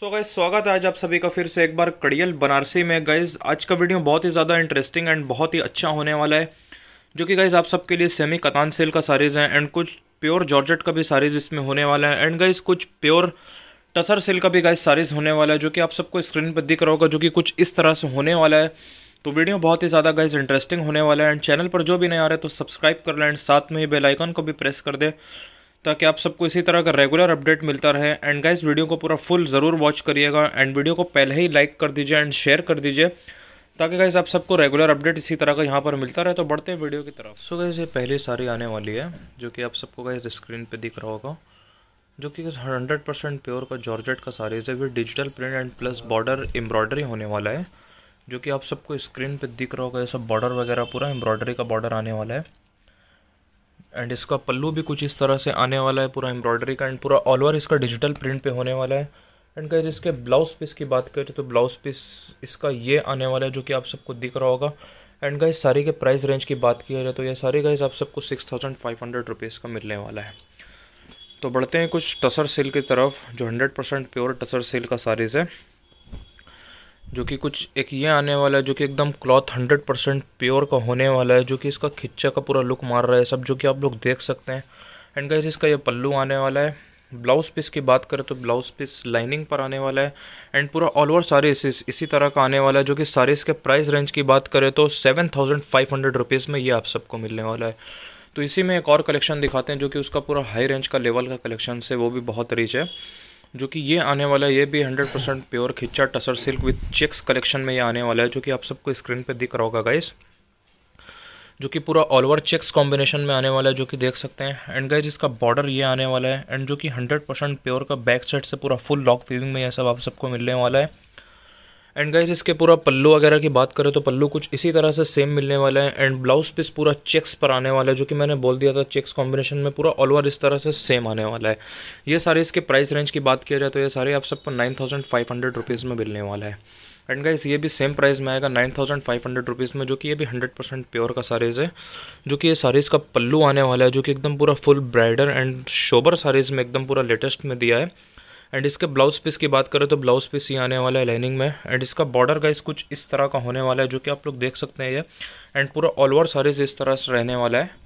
so guys स्वागत है आज आप सभी का फिर से एक बार कड़ियल बनारसी में गाइज आज का वीडियो बहुत ही ज़्यादा इंटरेस्टिंग एंड बहुत ही अच्छा होने वाला है जो कि गाइज आप सबके लिए सेमी कतान सेल का सारीज़ है एंड कुछ प्योर जॉर्जेट का भी सारीज़ इसमें होने वाला है एंड गाइज कुछ प्योर टसर सेल का भी गाइज सारीज़ होने वाला है जो कि आप सबको स्क्रीन पर दिख रहा होगा जो कि कुछ इस तरह से होने वाला है तो वीडियो बहुत ही ज़्यादा गाइज इंटरेस्टिंग होने वाला है एंड चैनल पर जो भी नहीं आ रहा है तो सब्सक्राइब कर लें एंड साथ में ही बेलाइकन को भी प्रेस कर दे ताकि आप सबको इसी तरह का रेगुलर अपडेट मिलता रहे एंड गाइस वीडियो को पूरा फुल ज़रूर वॉच करिएगा एंड वीडियो को पहले ही लाइक कर दीजिए एंड शेयर कर दीजिए ताकि गाइस आप सबको रेगुलर अपडेट इसी तरह का यहाँ पर मिलता रहे तो बढ़ते हैं वीडियो की तरफ सो so गाइस ये पहली सारी आने वाली है जो कि आप सबको गाइस स्क्रीन पर दिख रहा होगा जो कि हंड्रेड परसेंट प्योर का जॉर्जेट का सारी है with digital print and plus border embroidery होने वाला है जो कि आप सबको स्क्रीन पर दिख रहा होगा ये सब बॉर्डर वगैरह पूरा एम्ब्रॉयडरी का बॉर्डर आने वाला है एंड इसका पल्लू भी कुछ इस तरह से आने वाला है पूरा एम्ब्रॉयडरी का एंड पूरा ऑल ओवर इसका डिजिटल प्रिंट पे होने वाला है एंड गाइज इसके ब्लाउज पीस की बात करें तो ब्लाउज पीस इसका ये आने वाला है जो कि आप सबको दिख रहा होगा एंड गाइज सारी के प्राइस रेंज की बात किया जाए तो ये सारी गाइज आप सबको six thousand five hundred rupees का मिलने वाला है तो बढ़ते हैं कुछ टसर सेल की तरफ जो hundred percent pure tussar silk का सारीज़ है जो कि कुछ एक ये आने वाला है जो कि एकदम क्लॉथ हंड्रेड परसेंट प्योर का होने वाला है जो कि इसका खिच्चा का पूरा लुक मार रहा है सब जो कि आप लोग देख सकते हैं एंड गाइज इसका ये पल्लू आने वाला है ब्लाउज पीस की बात करें तो ब्लाउज पीस लाइनिंग पर आने वाला है एंड पूरा ऑल ओवर सारे इस, इसी तरह का आने वाला है जो कि सारे इसके प्राइस रेंज की बात करें तो seven thousand five hundred rupees में ये आप सबको मिलने वाला है तो इसी में एक और कलेक्शन दिखाते हैं जो कि उसका पूरा हाई रेंज का लेवल का कलेक्शन है वो भी बहुत रिच है जो कि ये आने वाला है ये भी 100% परसेंट प्योर खिंचा tussar silk with checks collection में ये आने वाला है जो कि आप सबको स्क्रीन पे दिख रहा होगा गाइस जो कि पूरा ऑल ओवर चेक्स कॉम्बिनेशन में आने वाला है जो कि देख सकते हैं एंड गाइज इसका बॉर्डर ये आने वाला है एंड जो कि 100% परसेंट प्योर का बैक साइड से पूरा फुल लॉक फीविंग में यह सब आप सबको मिलने वाला है एंड गाइज इसके पूरा पल्लू वगैरह की बात करें तो पल्लू कुछ इसी तरह से सेम मिलने वाला है एंड ब्लाउज पीस पूरा चेक्स पर आने वाला है जो कि मैंने बोल दिया था चेक्स कॉम्बिनेशन में पूरा ऑल ओवर इस तरह से सेम आने वाला है ये सारे इसके प्राइस रेंज की बात किया जाए तो ये सारे आप सबको nine thousand five hundred rupees में मिलने वाला है एंड गाइस ये भी सेम प्राइस में आएगा nine thousand five hundred rupees में जो कि ये भी हंड्रेड परसेंट प्योर का सारीज़ है जो कि ये सारीज़ का पल्लू आने वाला है जो कि एकदम पूरा full bridal and sober saris में एकदम पूरा लेटेस्ट में दिया है एंड इसके ब्लाउज पीस की बात करें तो ब्लाउज पीस ही आने वाला है लाइनिंग में एंड इसका बॉर्डर गाइस कुछ इस तरह का होने वाला है जो कि आप लोग देख सकते हैं ये एंड पूरा ऑल ओवर सारीज इस तरह से रहने वाला है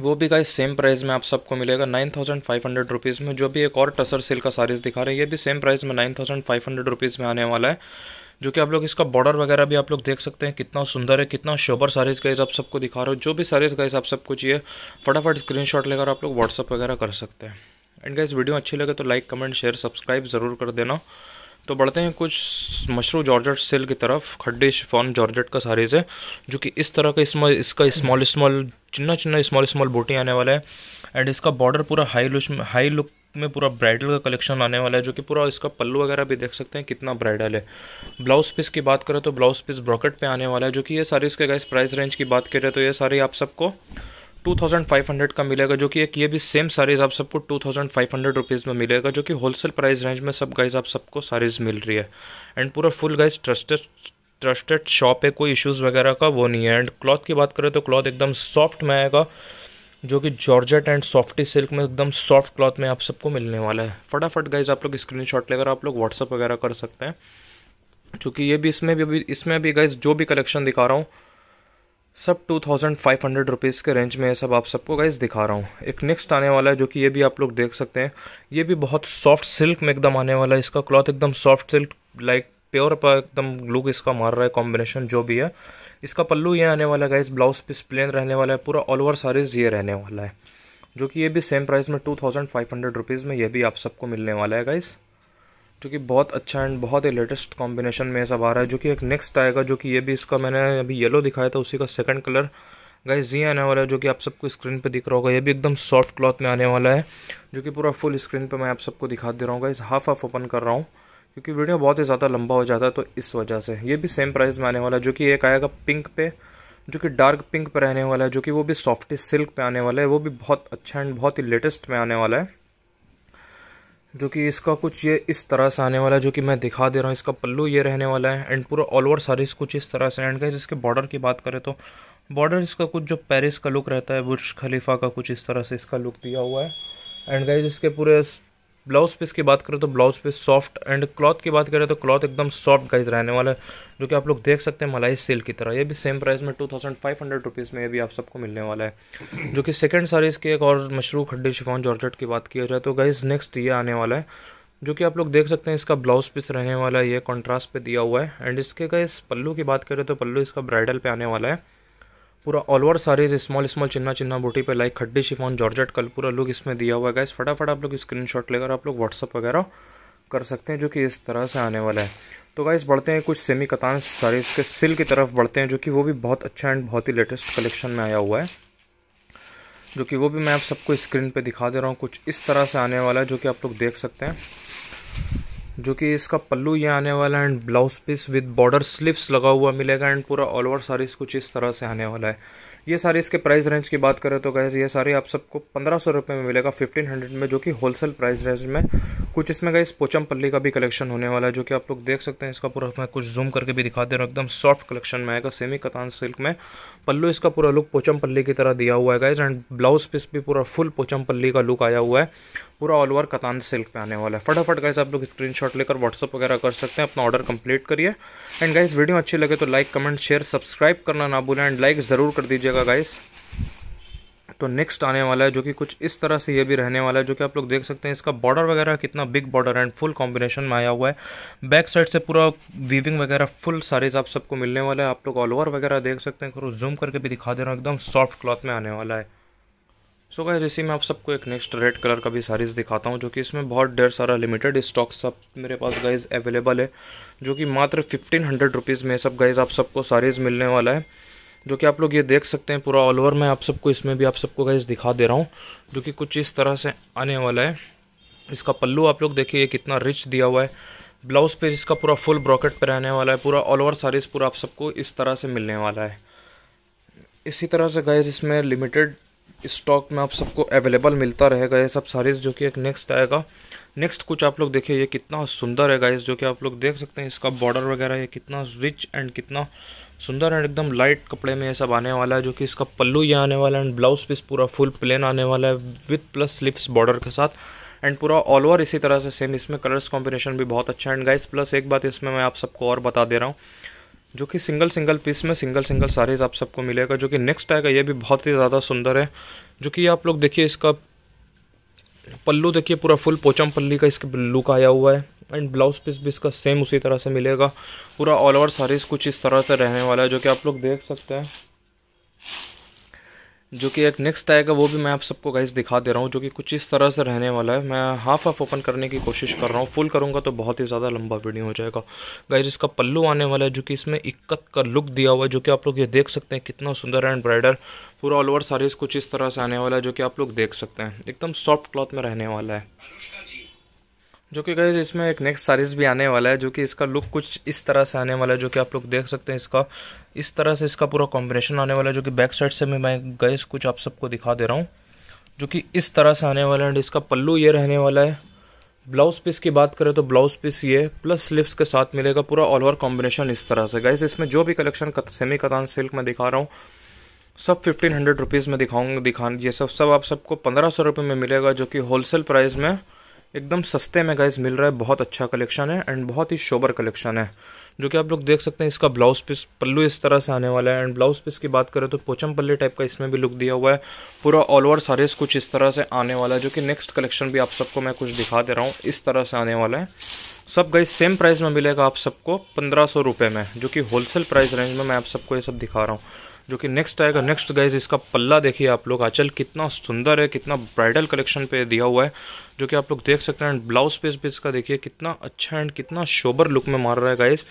वो भी गाइस सेम प्राइस में आप सबको मिलेगा nine thousand five hundred rupees में जो भी एक और टसर सेल का सारीज दिखा रहे हैं ये भी सेम प्राइस में nine thousand five hundred rupees में आने वाला है जो कि आप लोग इसका बॉर्डर वगैरह भी आप लोग देख सकते हैं कितना सुंदर है कितना शोबर सारीज गाइज आप सबको दिखा रहे हो जो भी सारीज गाइस आप सबको चाहिए फटाफट शॉट लेकर आप लोग व्हाट्सअप वगैरह कर सकते हैं एंड गाइस वीडियो अच्छी लगे तो लाइक कमेंट शेयर सब्सक्राइब ज़रूर कर देना तो बढ़ते हैं कुछ मशरू जॉर्जेट सेल की तरफ खड्डे शिफॉन जॉर्जेट का सारीज से जो कि इस तरह का इसमें इसका स्मॉल स्मॉल चिन्ना चिन्ना स्मॉल स्मॉल बोटी आने वाला है एंड इसका बॉर्डर पूरा हाई लुक में हाई लुक में पूरा ब्राइडल का कलेक्शन आने वाला है जो कि पूरा इसका पल्लू वगैरह भी देख सकते हैं कितना ब्राइडल है ब्लाउज पीस की बात करें तो ब्लाउज पीस ब्रॉकेट पर आने वाला है जो कि ये सारी इसके गाइस प्राइस रेंज की बात करें तो ये सारी आप सबको 2500 का मिलेगा जो कि एक ये भी सेम साइज आप सबको 2500 रुपीस में मिलेगा जो कि होलसेल प्राइस रेंज में सब गाइज आप सबको सारीज मिल रही है एंड पूरा full guys trusted trusted shop है कोई इश्यूज़ वगैरह का वो नहीं है एंड क्लॉथ की बात करें तो क्लॉथ एकदम सॉफ्ट में आएगा जो कि जॉर्जेट एंड सॉफ्टी सिल्क में एकदम सॉफ्ट क्लॉथ में आप सबको मिलने वाला है फटाफट गाइज आप लोग स्क्रीनशॉट लेकर आप लोग व्हाट्सअप वगैरह कर सकते हैं क्योंकि ये भी इसमें भी इसमें भी गाइज जो भी कलेक्शन दिखा रहा हूँ सब two thousand five hundred rupees के रेंज में है सब आप सबको गाइस दिखा रहा हूँ एक नेक्स्ट आने वाला है जो कि ये भी आप लोग देख सकते हैं ये भी बहुत सॉफ्ट सिल्क में एकदम आने वाला है इसका क्लॉथ एकदम सॉफ्ट सिल्क लाइक प्योर पर एकदम लुक इसका मार रहा है कॉम्बिनेशन जो भी है इसका पल्लू ये आने वाला है इस ब्लाउज पीस प्लेन रहने वाला है पूरा ऑल ओवर सारीज ये रहने वाला है जो कि ये भी सेम प्राइस में two thousand five hundred rupees में ये भी आप सबको मिलने वाला है गाइस जो कि बहुत अच्छा एंड बहुत ही लेटेस्ट कॉम्बिनेशन में सब आ रहा है जो कि एक नेक्स्ट आएगा जो कि ये भी इसका मैंने अभी येलो दिखाया था उसी का सेकंड कलर गाइस जी आने वाला है जो कि आप सबको स्क्रीन पे दिख रहा होगा ये भी एकदम सॉफ्ट क्लॉथ में आने वाला है जो कि पूरा फुल स्क्रीन पर मैं आप सबको दिखा दे रहा हूँ गाइज हाफ हाफ ओपन कर रहा हूँ क्योंकि वीडियो बहुत ही ज़्यादा लंबा हो जाता है तो इस वजह से ये भी सेम प्राइस में आने वाला है जो कि एक आएगा पिंक पे जो कि डार्क पिंक पर रहने वाला है जो कि वो भी सॉफ्टी सिल्क पे आने वाला है वो भी बहुत अच्छा एंड बहुत ही लेटेस्ट में आने वाला है जो कि इसका कुछ ये इस तरह से आने वाला है जो कि मैं दिखा दे रहा हूँ इसका पल्लू ये रहने वाला है एंड पूरा ऑल ओवर सारी कुछ इस तरह से एंड का जिसके बॉर्डर की बात करें तो बॉर्डर इसका कुछ जो पेरिस का लुक रहता है बुर्ज खलीफा का कुछ इस तरह से इसका लुक दिया हुआ है एंड गाइज इसके पूरे ब्लाउज पीस की बात करें तो blouse piece soft and cloth की बात करें तो क्लॉथ एकदम सॉफ्ट गाइज रहने वाला है जो कि आप लोग देख सकते हैं मलाई सेल की तरह ये भी सेम प्राइस में two thousand five hundred rupees में ये भी आप सबको मिलने वाला है जो कि सेकंड सारीज़ की एक और मशरू खड्डी शिफॉन जॉर्जेट की बात किया जाए तो गाइज नेक्स्ट ये आने वाला है जो कि आप लोग देख सकते हैं इसका ब्लाउज पीस रहने वाला है ये कॉन्ट्रास्ट पे दिया हुआ है एंड इसके गाइज पल्लू की बात करें तो पल्लू इसका ब्राइडल पे आने वाला है पूरा ऑल ओवर सारे स्मॉल स्मॉल चिन्ना चिन्ना बूटी पे लाइक खड्डी शिफॉन जॉर्जेट कल पूरा लुक इसमें दिया हुआ है गाइस फटाफट आप लोग स्क्रीन शॉट लेकर आप लोग व्हाट्सअप वगैरह कर सकते हैं जो कि इस तरह से आने वाला है तो गाइस बढ़ते हैं कुछ सेमी कतान सारे इसके सिल की तरफ बढ़ते हैं जो कि वो भी बहुत अच्छा एंड बहुत ही लेटेस्ट कलेक्शन में आया हुआ है जो कि वो भी मैं आप सबको स्क्रीन पे दिखा दे रहा हूँ कुछ इस तरह से आने वाला है जो कि आप लोग देख सकते हैं जो कि इसका पल्लू ये आने वाला है and blouse piece with border slips लगा हुआ मिलेगा एंड पूरा ऑल ओवर सारी कुछ इस तरह से आने वाला है ये सारी इसके प्राइस रेंज की बात करें तो गैस ये सारी आप सबको पंद्रह सौ रुपये में मिलेगा फिफ्टीन हंड्रेड में जो कि होलसेल प्राइस रेंज में कुछ इसमें इस पोचम पल्ली का भी कलेक्शन होने वाला है जो कि आप लोग देख सकते हैं इसका पूरा मैं कुछ जूम करके भी दिखा दे रहा हूँ एकदम सॉफ्ट कलेक्शन में आएगा सेमी कतान सिल्क में पल्लू इसका पूरा लुक पोचम पल्ली की तरह दिया हुआ है गैस एंड ब्लाउज पीस भी पूरा फुल पोचम पल्ली का लुक आया हुआ है पूरा ऑल ओवर कतान सिल्क पे आने वाला है फटाफट गाइज आप लोग स्क्रीनशॉट लेकर व्हाट्सअप वगैरह कर सकते हैं अपना ऑर्डर कंप्लीट करिए एंड गाइज वीडियो अच्छी लगे तो लाइक कमेंट शेयर सब्सक्राइब करना ना भूलें एंड लाइक ज़रूर कर दीजिएगा गाइज़ तो नेक्स्ट आने वाला है जो कि कुछ इस तरह से ये भी रहने वाला है जो कि आप लोग देख सकते हैं इसका बॉर्डर वगैरह कितना big border and full combination में आया हुआ है बैक साइड से पूरा वीविंग वगैरह फुल सारीज आप सबको मिलने वाला है आप लोग ऑल ओवर वगैरह देख सकते हैं जूम करके भी दिखा दे रहा हूँ एकदम सॉफ्ट क्लॉथ में आने वाला है सो so गाइस इसी में आप सबको एक नेक्स्ट रेड कलर का भी सारीज दिखाता हूँ जो कि इसमें बहुत ढेर सारा लिमिटेड स्टॉक सब मेरे पास गाइस अवेलेबल है जो कि मात्र फिफ्टीन हंड्रेड रुपीज़ में सब गाइस आप सबको सारीज़ मिलने वाला है जो कि आप लोग ये देख सकते हैं पूरा ऑल ओवर मैं आप सबको इसमें भी आप सबको गाइज दिखा दे रहा हूँ जो कि कुछ इस तरह से आने वाला है इसका पल्लू आप लोग देखिए कितना रिच दिया हुआ है ब्लाउज पे इसका पूरा फुल ब्रॉकेट पर रहने वाला है पूरा ऑल ओवर सारीज़ पूरा आप सबको इस तरह से मिलने वाला है इसी तरह से गाइज इसमें लिमिटेड स्टॉक में आप सबको अवेलेबल मिलता रहेगा ये सब सारी जो कि एक नेक्स्ट आएगा नेक्स्ट कुछ आप लोग देखिए ये कितना सुंदर है गाइस जो कि आप लोग देख सकते हैं इसका बॉर्डर वगैरह ये कितना रिच एंड कितना सुंदर एंड एकदम लाइट कपड़े में ये सब आने वाला है जो कि इसका पल्लू ये आने वाला है एंड ब्लाउज पीस पूरा फुल प्लेन आने वाला है विथ प्लस स्लिप्स बॉर्डर के साथ एंड पूरा ऑल ओवर इसी तरह से सेम इसमें कलर्स कॉम्बिनेशन भी बहुत अच्छा एंड गाइस प्लस एक बात इसमें मैं आप सबको और बता दे रहा हूँ जो कि सिंगल सिंगल पीस में सिंगल सिंगल साड़ीज़ आप सबको मिलेगा जो कि नेक्स्ट आएगा ये भी बहुत ही ज़्यादा सुंदर है जो कि आप लोग देखिए इसका पल्लू देखिए पूरा फुल पोचम पल्ली का इसके लुक आया हुआ है एंड ब्लाउज पीस भी इसका सेम उसी तरह से मिलेगा पूरा ऑल ओवर साड़ीज़ कुछ इस तरह से रहने वाला है जो कि आप लोग देख सकते हैं जो कि एक नेक्स्ट आएगा वो भी मैं आप सबको गाइस दिखा दे रहा हूँ जो कि कुछ इस तरह से रहने वाला है मैं हाफ हाफ ओपन करने की कोशिश कर रहा हूँ फुल करूँगा तो बहुत ही ज़्यादा लंबा वीडियो हो जाएगा गाइस इसका पल्लू आने वाला है जो कि इसमें इक्कत का लुक दिया हुआ है जो कि आप लोग ये देख सकते हैं कितना सुंदर एंड ब्राइडर पूरा ऑल ओवर सारीज कुछ इस तरह से आने वाला है जो कि आप लोग देख सकते हैं एकदम सॉफ्ट क्लॉथ में रहने वाला है जो कि गैस इसमें एक नेक्स्ट सारीज भी आने वाला है जो कि इसका लुक कुछ इस तरह से आने वाला है जो कि आप लोग देख सकते हैं इसका इस तरह से इसका पूरा कॉम्बिनेशन आने वाला है जो कि बैक साइड से भी मैं गैस कुछ आप सबको दिखा दे रहा हूँ जो कि इस तरह से आने वाला है एंड इसका पल्लू ये रहने वाला है ब्लाउज पीस की बात करें तो ब्लाउज पीस ये प्लस स्लीव्स के साथ मिलेगा पूरा ऑल ओवर कॉम्बिनेशन इस तरह से गैस इसमें जो भी कलेक्शन कत, सेमी कतान सिल्क में दिखा रहा हूँ सब फिफ्टीन हंड्रेड रुपीज़ में दिखाऊंगा दिखा ये सब सब आप सबको पंद्रह सौ रुपये में मिलेगा जो कि होलसेल प्राइस में एकदम सस्ते में गाइज मिल रहा है बहुत अच्छा कलेक्शन है एंड बहुत ही शोबर कलेक्शन है जो कि आप लोग देख सकते हैं इसका ब्लाउज पीस पल्लू इस तरह से आने वाला है एंड ब्लाउज पीस की बात करें तो पोचम पल्ले टाइप का इसमें भी लुक दिया हुआ है पूरा ऑल ओवर सारेस कुछ इस तरह से आने वाला है जो कि नेक्स्ट कलेक्शन भी आप सबको मैं कुछ दिखा दे रहा हूँ इस तरह से आने वाला है सब गई सेम प्राइस में मिलेगा आप सबको पंद्रह सौ रुपये में जो कि होलसेल प्राइस रेंज में मैं आप सबको ये सब दिखा रहा हूँ जो कि नेक्स्ट आएगा नेक्स्ट गाइज इसका पल्ला देखिए आप लोग आचल कितना सुंदर है कितना ब्राइडल कलेक्शन पे दिया हुआ है जो कि आप लोग देख सकते हैं एंड ब्लाउज पीस भी इसका देखिए कितना अच्छा एंड कितना शोबर लुक में मार रहा है गाइज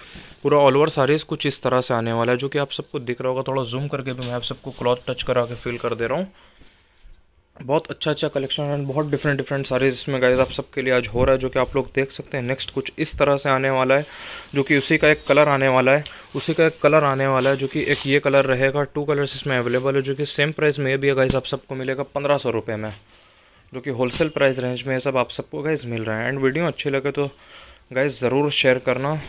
पूरा ऑल ओवर सारीज कुछ इस तरह से आने वाला है जो कि आप सबको दिख रहा होगा थोड़ा जूम करके भी मैं आप सबको क्लॉथ टच करा के फील कर दे रहा हूँ बहुत अच्छा अच्छा कलेक्शन एंड बहुत डिफरेंट डिफरेंट सारे इसमें गाइज आप सबके लिए आज हो रहा है जो कि आप लोग देख सकते हैं नेक्स्ट कुछ इस तरह से आने वाला है जो कि उसी का एक कलर आने वाला है उसी का एक कलर आने वाला है जो कि एक ये कलर रहेगा टू कलर्स इसमें अवेलेबल है जो कि सेम प्राइस में भी गाइज आप सबको मिलेगा पंद्रह सौ रुपये में जो कि होलसेल प्राइस रेंज में सब आप सबको गाइज मिल रहा है एंड वीडियो अच्छी लगे तो गाइज ज़रूर शेयर करना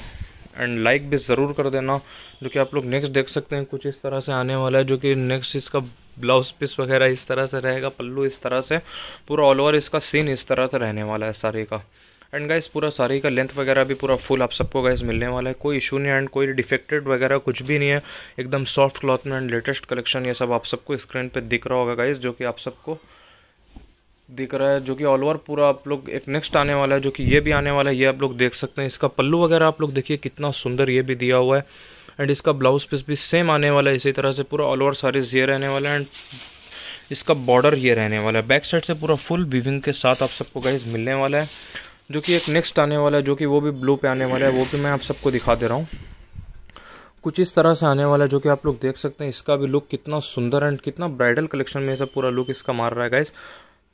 एंड लाइक भी ज़रूर कर देना जो कि आप लोग नेक्स्ट देख सकते हैं कुछ इस तरह से आने वाला है जो कि नेक्स्ट इसका ब्लाउज पीस वगैरह इस तरह से रहेगा पल्लू इस तरह से पूरा ऑल ओवर इसका सीन इस तरह से रहने वाला है साड़ी का एंड गाइस पूरा साड़ी का लेंथ वगैरह भी पूरा फुल आप सबको गाइस मिलने वाला है कोई इशू नहीं एंड कोई डिफेक्टेड वगैरह कुछ भी नहीं है एकदम सॉफ्ट क्लॉथ में एंड लेटेस्ट कलेक्शन ये सब आप सबको स्क्रीन पे दिख रहा होगा गाइस जो कि आप सबको दिख रहा है जो कि ऑल ओवर पूरा आप लोग एक नेक्स्ट आने वाला है जो कि ये भी आने वाला है ये आप लोग देख सकते हैं इसका पल्लू वगैरह आप लोग देखिए कितना सुंदर ये भी दिया हुआ है एंड इसका ब्लाउज पीस भी सेम आने वाला है इसी तरह से पूरा ऑल ओवर सारीज ये रहने वाला है एंड इसका बॉर्डर ये रहने वाला है बैक साइड से पूरा फुल विविंग के साथ आप सबको गाइज मिलने वाला है जो कि एक नेक्स्ट आने वाला है जो कि वो भी ब्लू पे आने वाला है वो भी मैं आप सबको दिखा दे रहा हूँ कुछ इस तरह से आने वाला है जो कि आप लोग देख सकते हैं इसका भी लुक कितना सुंदर एंड कितना ब्राइडल कलेक्शन में सब पूरा लुक इसका मार रहा है गाइज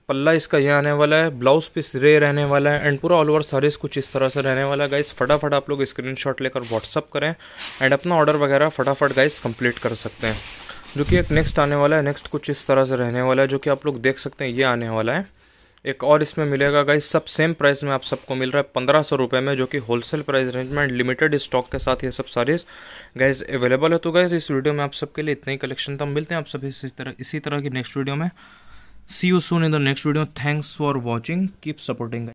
पल्ला इसका ये आने वाला है ब्लाउज पीस रे रहने वाला है एंड पूरा ऑल ओवर सारीज कुछ इस तरह से रहने वाला है गाइस फटाफट आप लोग स्क्रीनशॉट लेकर व्हाट्सअप करें एंड अपना ऑर्डर वगैरह फटाफट गाइस कंप्लीट कर सकते हैं जो कि एक नेक्स्ट आने वाला है नेक्स्ट कुछ इस तरह से रहने वाला है जो कि आप लोग देख सकते हैं ये आने वाला है एक और इसमें मिलेगा गाइस सब सेम प्राइस में आप सबको मिल रहा है पंद्रह सौ रुपये में जो कि होलसेल प्राइस रेंज में लिमिटेड स्टॉक के साथ ये सब सारीज गाइस अवेलेबल है तो गाइस इस वीडियो में आप सबके लिए इतना ही कलेक्शन तो मिलते हैं आप सभी इसी तरह इसी तरह की नेक्स्ट वीडियो में see you soon in the next video thanks for watching keep supporting